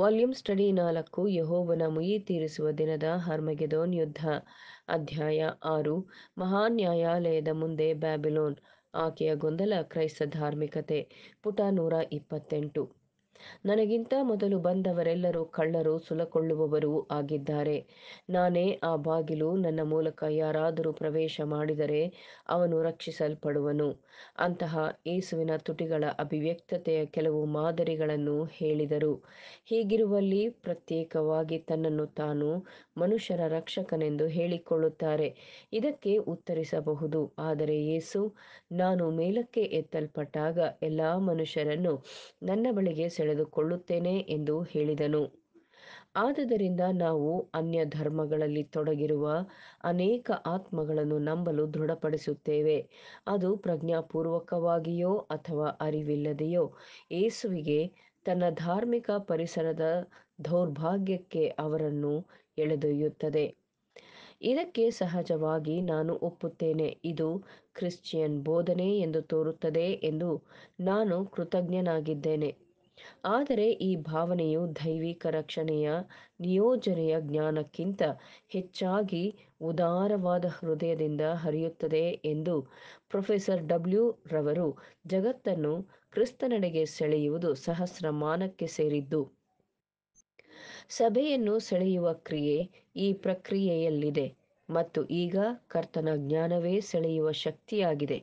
volume study ನಾಲ್ಕು ಯಹೋವನ ಮುಯಿ ತೀರಿಸುವ ದಿನದ ಹರ್ಮಗೆದೋನ್ ಯುದ್ಧ ಅಧ್ಯಾಯ ಆರು ಮಹಾನ್ಯಾಯಾಲಯದ ಮುಂದೆ ಬ್ಯಾಬಿಲೋನ್ ಆಕೆಯ ಗೊಂದಲ ಕ್ರೈಸ್ತ ಧಾರ್ಮಿಕತೆ ಪುಟ ನೂರ ಇಪ್ಪತ್ತೆಂಟು ನನಗಿಂತ ಮೊದಲು ಬಂದವರೆಲ್ಲರೂ ಕಳ್ಳರು ಸುಲಕೊಳ್ಳುವವರೂ ಆಗಿದ್ದಾರೆ ನಾನೇ ಆ ಬಾಗಿಲು ನನ್ನ ಮೂಲಕ ಯಾರಾದರೂ ಪ್ರವೇಶ ಮಾಡಿದರೆ ಅವನು ರಕ್ಷಿಸಲ್ಪಡುವನು ಅಂತಹ ಯೇಸುವಿನ ತುಟಿಗಳ ಅಭಿವ್ಯಕ್ತತೆಯ ಕೆಲವು ಮಾದರಿಗಳನ್ನು ಹೇಳಿದರು ಹೀಗಿರುವಲ್ಲಿ ಪ್ರತ್ಯೇಕವಾಗಿ ತನ್ನನ್ನು ತಾನು ಮನುಷ್ಯರ ರಕ್ಷಕನೆಂದು ಹೇಳಿಕೊಳ್ಳುತ್ತಾರೆ ಇದಕ್ಕೆ ಉತ್ತರಿಸಬಹುದು ಆದರೆ ಯೇಸು ನಾನು ಮೇಲಕ್ಕೆ ಎತ್ತಲ್ಪಟ್ಟಾಗ ಎಲ್ಲ ಮನುಷ್ಯರನ್ನು ನನ್ನ ಬಳಿಗೆ ಸೆಳೆದುಕೊಳ್ಳುತ್ತೇನೆ ಎಂದು ಹೇಳಿದನು ಆದುದರಿಂದ ನಾವು ಅನ್ಯ ಧರ್ಮಗಳಲ್ಲಿ ತೊಡಗಿರುವ ಅನೇಕ ಆತ್ಮಗಳನ್ನು ನಂಬಲು ದೃಢಪಡಿಸುತ್ತೇವೆ ಅದು ಪ್ರಜ್ಞಾಪೂರ್ವಕವಾಗಿಯೋ ಅಥವಾ ಅರಿವಿಲ್ಲದೆಯೋ ಏಸುವಿಗೆ ತನ್ನ ಧಾರ್ಮಿಕ ಪರಿಸರದ ದೌರ್ಭಾಗ್ಯಕ್ಕೆ ಅವರನ್ನು ಎಳೆದೊಯ್ಯುತ್ತದೆ ಇದಕ್ಕೆ ಸಹಜವಾಗಿ ನಾನು ಒಪ್ಪುತ್ತೇನೆ ಇದು ಕ್ರಿಶ್ಚಿಯನ್ ಬೋಧನೆ ಎಂದು ತೋರುತ್ತದೆ ಎಂದು ನಾನು ಕೃತಜ್ಞನಾಗಿದ್ದೇನೆ ಆದರೆ ಈ ಭಾವನೆಯು ದೈವಿಕ ರಕ್ಷಣೆಯ ನಿಯೋಜನೆಯ ಜ್ಞಾನಕ್ಕಿಂತ ಹೆಚ್ಚಾಗಿ ಉದಾರವಾದ ಹೃದಯದಿಂದ ಹರಿಯುತ್ತದೆ ಎಂದು ಪ್ರೊಫೆಸರ್ ಡಬ್ಲ್ಯೂ ರವರು ಜಗತ್ತನ್ನು ಕ್ರಿಸ್ತನಡೆಗೆ ಸೆಳೆಯುವುದು ಸಹಸ್ರಮಾನಕ್ಕೆ ಸೇರಿದ್ದು ಸಭೆಯನ್ನು ಸೆಳೆಯುವ ಕ್ರಿಯೆ ಈ ಪ್ರಕ್ರಿಯೆಯಲ್ಲಿದೆ ಮತ್ತು ಈಗ ಕರ್ತನ ಜ್ಞಾನವೇ ಸೆಳೆಯುವ ಶಕ್ತಿಯಾಗಿದೆ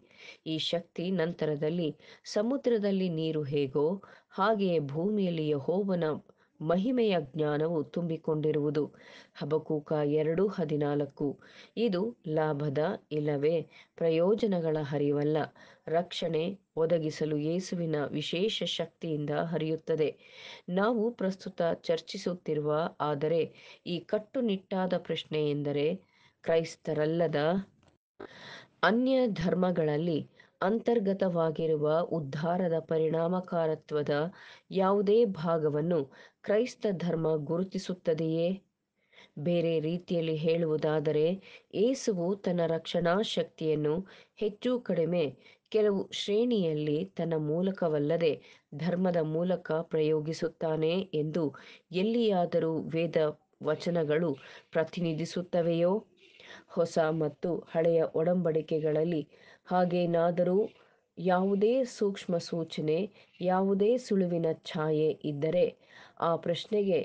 ಈ ಶಕ್ತಿ ನಂತರದಲ್ಲಿ ಸಮುದ್ರದಲ್ಲಿ ನೀರು ಹೇಗೋ ಹಾಗೆಯೇ ಭೂಮಿಯಲ್ಲಿ ಯಹೋವನ ಮಹಿಮೆಯ ಜ್ಞಾನವು ತುಂಬಿಕೊಂಡಿರುವುದು ಹಬಕೂಕ ಎರಡು ಹದಿನಾಲ್ಕು ಇದು ಲಾಭದ ಇಲ್ಲವೇ ಪ್ರಯೋಜನಗಳ ಹರಿವಲ್ಲ ರಕ್ಷಣೆ ಒದಗಿಸಲು ಯೇಸುವಿನ ವಿಶೇಷ ಶಕ್ತಿಯಿಂದ ಹರಿಯುತ್ತದೆ ನಾವು ಪ್ರಸ್ತುತ ಚರ್ಚಿಸುತ್ತಿರುವ ಆದರೆ ಈ ಕಟ್ಟುನಿಟ್ಟಾದ ಪ್ರಶ್ನೆ ಎಂದರೆ ಕ್ರೈಸ್ತರಲ್ಲದ ಅನ್ಯ ಧರ್ಮಗಳಲ್ಲಿ ಅಂತರ್ಗತವಾಗಿರುವ ಉದ್ಧಾರದ ಪರಿಣಾಮಕಾರತ್ವದ ಯಾವುದೇ ಭಾಗವನ್ನು ಕ್ರೈಸ್ತ ಧರ್ಮ ಗುರುತಿಸುತ್ತದೆಯೇ ಬೇರೆ ರೀತಿಯಲ್ಲಿ ಹೇಳುವುದಾದರೆ ಏಸುವು ತನ್ನ ರಕ್ಷಣಾ ಶಕ್ತಿಯನ್ನು ಹೆಚ್ಚು ಕಡಿಮೆ ಕೆಲವು ಶ್ರೇಣಿಯಲ್ಲಿ ತನ್ನ ಮೂಲಕವಲ್ಲದೆ ಧರ್ಮದ ಮೂಲಕ ಪ್ರಯೋಗಿಸುತ್ತಾನೆ ಎಂದು ಎಲ್ಲಿಯಾದರೂ ವೇದ ವಚನಗಳು ಪ್ರತಿನಿಧಿಸುತ್ತವೆಯೋ ಹೊಸ ಮತ್ತು ಹಳೆಯ ಒಡಂಬಡಿಕೆಗಳಲ್ಲಿ ಹಾಗೇನಾದರೂ ಯಾವುದೇ ಸೂಕ್ಷ್ಮ ಸೂಚನೆ ಯಾವುದೇ ಸುಳಿವಿನ ಛಾಯೆ ಇದ್ದರೆ ಆ ಪ್ರಶ್ನೆಗೆ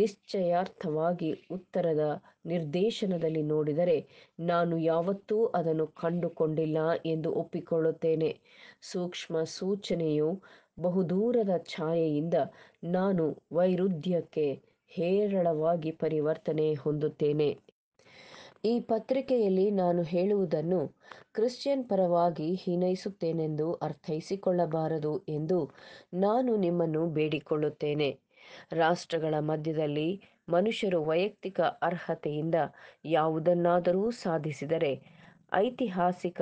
ನಿಶ್ಚಯಾರ್ಥವಾಗಿ ಉತ್ತರದ ನಿರ್ದೇಶನದಲ್ಲಿ ನೋಡಿದರೆ ನಾನು ಯಾವತ್ತೂ ಅದನ್ನು ಕಂಡುಕೊಂಡಿಲ್ಲ ಎಂದು ಒಪ್ಪಿಕೊಳ್ಳುತ್ತೇನೆ ಸೂಕ್ಷ್ಮ ಸೂಚನೆಯು ಬಹುದೂರದ ಛಾಯೆಯಿಂದ ನಾನು ವೈರುಧ್ಯಕ್ಕೆ ಹೇರಳವಾಗಿ ಪರಿವರ್ತನೆ ಹೊಂದುತ್ತೇನೆ ಈ ಪತ್ರಿಕೆಯಲ್ಲಿ ನಾನು ಹೇಳುವುದನ್ನು ಕ್ರಿಶ್ಚಿಯನ್ ಪರವಾಗಿ ಹೀನೈಸುತ್ತೇನೆಂದು ಅರ್ಥೈಸಿಕೊಳ್ಳಬಾರದು ಎಂದು ನಾನು ನಿಮ್ಮನ್ನು ಬೇಡಿಕೊಳ್ಳುತ್ತೇನೆ ರಾಷ್ಟ್ರಗಳ ಮಧ್ಯದಲ್ಲಿ ಮನುಷ್ಯರು ವೈಯಕ್ತಿಕ ಅರ್ಹತೆಯಿಂದ ಯಾವುದನ್ನಾದರೂ ಸಾಧಿಸಿದರೆ ಐತಿಹಾಸಿಕ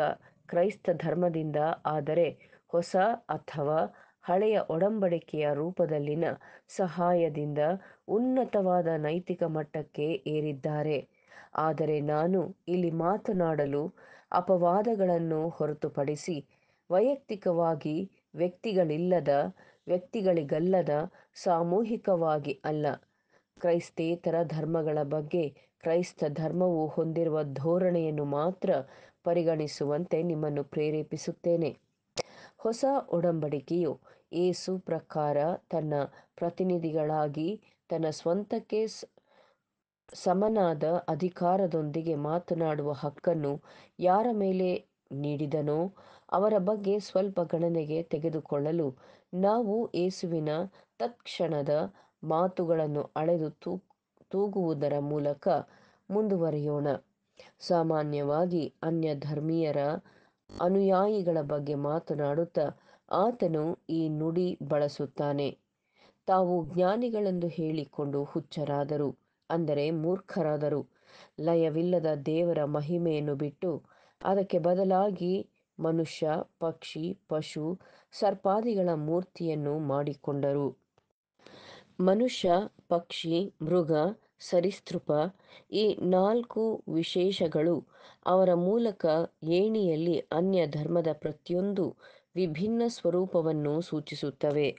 ಕ್ರೈಸ್ತ ಧರ್ಮದಿಂದ ಆದರೆ ಹೊಸ ಅಥವಾ ಹಳೆಯ ಒಡಂಬಡಿಕೆಯ ರೂಪದಲ್ಲಿನ ಸಹಾಯದಿಂದ ಉನ್ನತವಾದ ನೈತಿಕ ಮಟ್ಟಕ್ಕೆ ಏರಿದ್ದಾರೆ ಆದರೆ ನಾನು ಇಲ್ಲಿ ಮಾತನಾಡಲು ಅಪವಾದಗಳನ್ನು ಹೊರತುಪಡಿಸಿ ವೈಯಕ್ತಿಕವಾಗಿ ವ್ಯಕ್ತಿಗಳಿಲ್ಲದ ವ್ಯಕ್ತಿಗಳಿಗಲ್ಲದ ಸಾಮೂಹಿಕವಾಗಿ ಅಲ್ಲ ಕ್ರೈಸ್ತೇತರ ಧರ್ಮಗಳ ಬಗ್ಗೆ ಕ್ರೈಸ್ತ ಧರ್ಮವು ಹೊಂದಿರುವ ಧೋರಣೆಯನ್ನು ಮಾತ್ರ ಪರಿಗಣಿಸುವಂತೆ ನಿಮ್ಮನ್ನು ಪ್ರೇರೇಪಿಸುತ್ತೇನೆ ಹೊಸ ಒಡಂಬಡಿಕೆಯು ಏಸು ಪ್ರಕಾರ ತನ್ನ ಪ್ರತಿನಿಧಿಗಳಾಗಿ ತನ್ನ ಸ್ವಂತಕ್ಕೆ ಸಮನಾದ ಅಧಿಕಾರದೊಂದಿಗೆ ಮಾತನಾಡುವ ಹಕ್ಕನ್ನು ಯಾರ ಮೇಲೆ ನೀಡಿದನೋ ಅವರ ಬಗ್ಗೆ ಸ್ವಲ್ಪ ಗಣನೆಗೆ ತೆಗೆದುಕೊಳ್ಳಲು ನಾವು ಏಸುವಿನ ತತ್ಕ್ಷಣದ ಮಾತುಗಳನ್ನು ಅಳೆದು ತೂಗುವುದರ ಮೂಲಕ ಮುಂದುವರಿಯೋಣ ಸಾಮಾನ್ಯವಾಗಿ ಅನ್ಯ ಧರ್ಮೀಯರ ಅನುಯಾಯಿಗಳ ಬಗ್ಗೆ ಮಾತನಾಡುತ್ತಾ ಆತನು ಈ ನುಡಿ ಬಳಸುತ್ತಾನೆ ತಾವು ಜ್ಞಾನಿಗಳೆಂದು ಹೇಳಿಕೊಂಡು ಹುಚ್ಚರಾದರು ಅಂದರೆ ಮೂರ್ಖರಾದರು ಲಯವಿಲ್ಲದ ದೇವರ ಮಹಿಮೆಯನ್ನು ಬಿಟ್ಟು ಅದಕ್ಕೆ ಬದಲಾಗಿ ಮನುಷ್ಯ ಪಕ್ಷಿ ಪಶು ಸರ್ಪಾದಿಗಳ ಮೂರ್ತಿಯನ್ನು ಮಾಡಿಕೊಂಡರು ಮನುಷ್ಯ ಪಕ್ಷಿ ಮೃಗ ಸರಿಸೃಪ ಈ ನಾಲ್ಕು ವಿಶೇಷಗಳು ಅವರ ಮೂಲಕ ಏಣಿಯಲ್ಲಿ ಅನ್ಯ ಧರ್ಮದ ಪ್ರತಿಯೊಂದು ವಿಭಿನ್ನ ಸ್ವರೂಪವನ್ನು ಸೂಚಿಸುತ್ತವೆ